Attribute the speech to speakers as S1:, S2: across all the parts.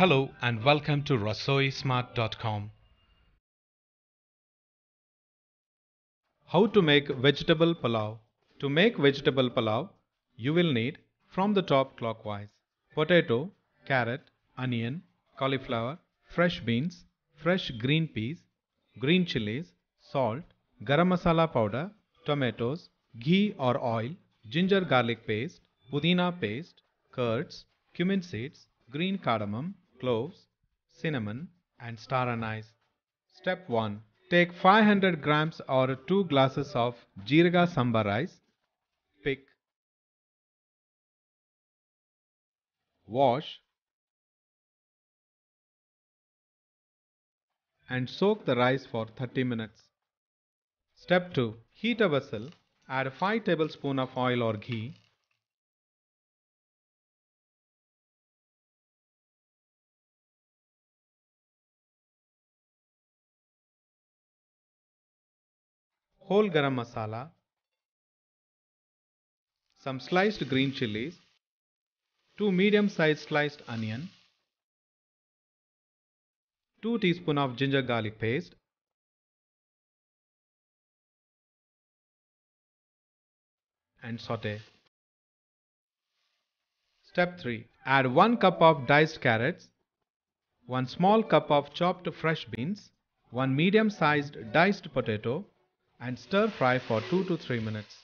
S1: Hello and welcome to rasoismart.com. How to make vegetable palau. To make vegetable palau, you will need from the top clockwise potato, carrot, onion, cauliflower, fresh beans, fresh green peas, green chilies, salt, garam masala powder, tomatoes, ghee or oil, ginger garlic paste, pudina paste, curds, cumin seeds, green cardamom, cloves, cinnamon and star anise. Step 1. Take 500 grams or 2 glasses of jirga sambar rice.
S2: Pick, wash and soak the rice for
S1: 30 minutes. Step 2. Heat a vessel, add 5 tablespoon of
S2: oil or ghee whole garam masala,
S1: some sliced green chilies, two medium sized sliced onion,
S2: 2 teaspoon of ginger garlic paste, 1 and saute. Step 3. Add 1 cup of diced
S1: carrots, 1 small cup of chopped fresh beans, 1 medium sized diced potato, and stir fry for 2 to 3 minutes.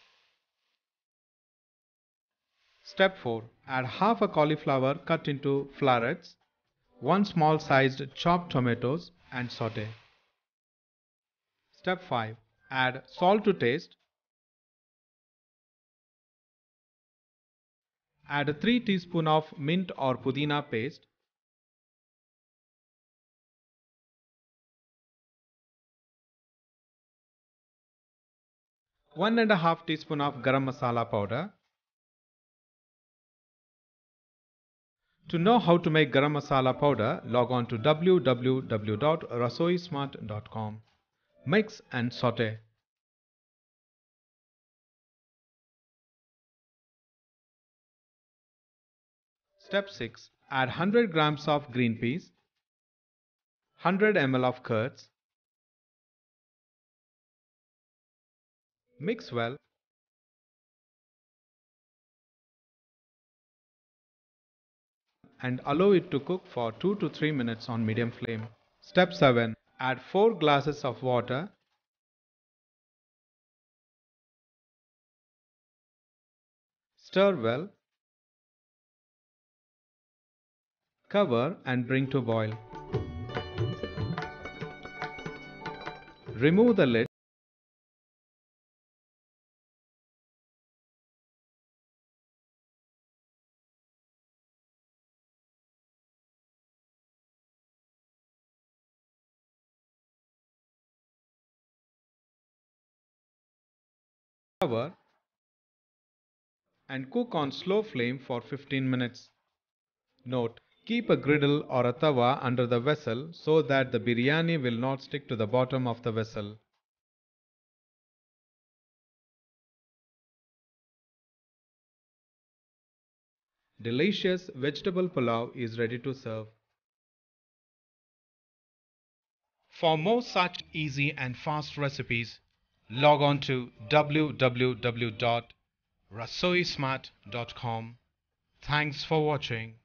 S1: Step 4. Add half a cauliflower cut into florets, 1 small sized chopped tomatoes and saute. Step 5. Add salt to taste.
S2: Add 3 teaspoon of mint or pudina paste 1 and a half teaspoon of garam masala powder. To know how to
S1: make garam masala powder, log on to www.rasoismart.com.
S2: Mix and saute. Step 6. Add 100 grams of green peas, 100 ml of curds, Mix well. and allow it
S1: to cook for 2 to 3 minutes on medium flame. Step 7. Add 4 glasses of water
S2: Stir well.
S1: Cover and bring to boil.
S2: Remove the lid cover and cook on slow flame for 15 minutes. Note, keep
S1: a griddle or a tawa under the vessel so that the biryani will not stick to the bottom of the
S2: vessel. Delicious vegetable pulao is ready to serve. For more such easy
S1: and fast recipes, log on to www.rasoismart.com. Thanks for watching.